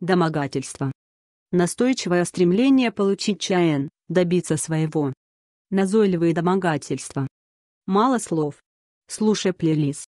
домогательство. Настойчивое стремление получить чаен, добиться своего. Назойливые домогательства. Мало слов. Слушай плейлист.